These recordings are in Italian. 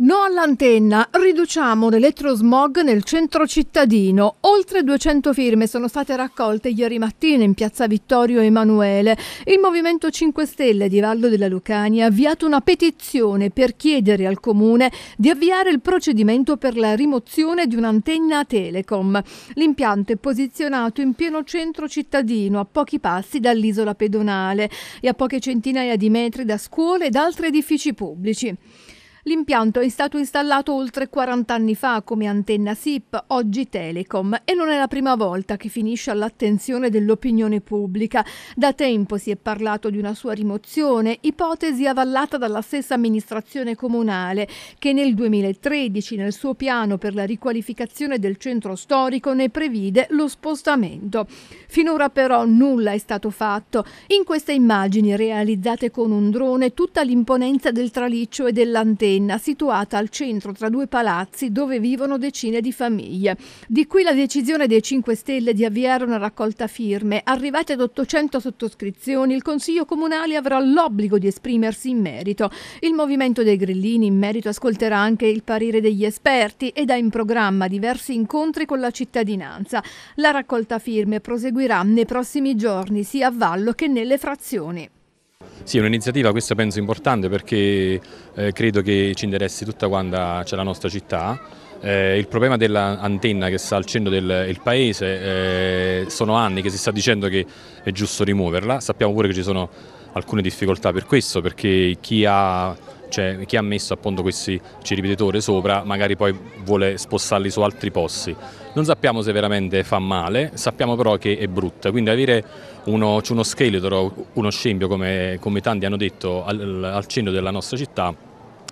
No all'antenna, riduciamo l'elettrosmog nel centro cittadino. Oltre 200 firme sono state raccolte ieri mattina in piazza Vittorio Emanuele. Il Movimento 5 Stelle di Vallo della Lucania ha avviato una petizione per chiedere al Comune di avviare il procedimento per la rimozione di un'antenna Telecom. L'impianto è posizionato in pieno centro cittadino, a pochi passi dall'isola pedonale e a poche centinaia di metri da scuole ed altri edifici pubblici. L'impianto è stato installato oltre 40 anni fa come antenna SIP, oggi Telecom, e non è la prima volta che finisce all'attenzione dell'opinione pubblica. Da tempo si è parlato di una sua rimozione, ipotesi avallata dalla stessa amministrazione comunale, che nel 2013 nel suo piano per la riqualificazione del centro storico ne previde lo spostamento. Finora però nulla è stato fatto. In queste immagini realizzate con un drone tutta l'imponenza del traliccio e dell'antenna Ravenna, situata al centro tra due palazzi dove vivono decine di famiglie. Di qui la decisione dei 5 Stelle di avviare una raccolta firme. Arrivate ad 800 sottoscrizioni, il Consiglio Comunale avrà l'obbligo di esprimersi in merito. Il Movimento dei Grillini in merito ascolterà anche il parere degli esperti ed ha in programma diversi incontri con la cittadinanza. La raccolta firme proseguirà nei prossimi giorni sia a Vallo che nelle frazioni. Sì, è un'iniziativa, questa penso importante perché eh, credo che ci interessi tutta quanta cioè, la nostra città. Eh, il problema dell'antenna che sta al centro del paese, eh, sono anni che si sta dicendo che è giusto rimuoverla, sappiamo pure che ci sono alcune difficoltà per questo, perché chi ha cioè chi ha messo appunto questi ciripidetori sopra magari poi vuole spostarli su altri posti. Non sappiamo se veramente fa male, sappiamo però che è brutta, quindi avere uno, uno scheletro, uno scempio come, come tanti hanno detto al, al centro della nostra città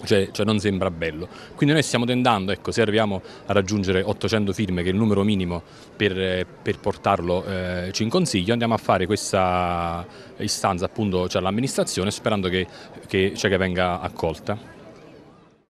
cioè, cioè, non sembra bello. Quindi noi stiamo tentando, ecco, se arriviamo a raggiungere 800 firme, che è il numero minimo per, per portarlo eh, in consiglio, andiamo a fare questa istanza appunto cioè, all'amministrazione sperando che, che, cioè, che venga accolta.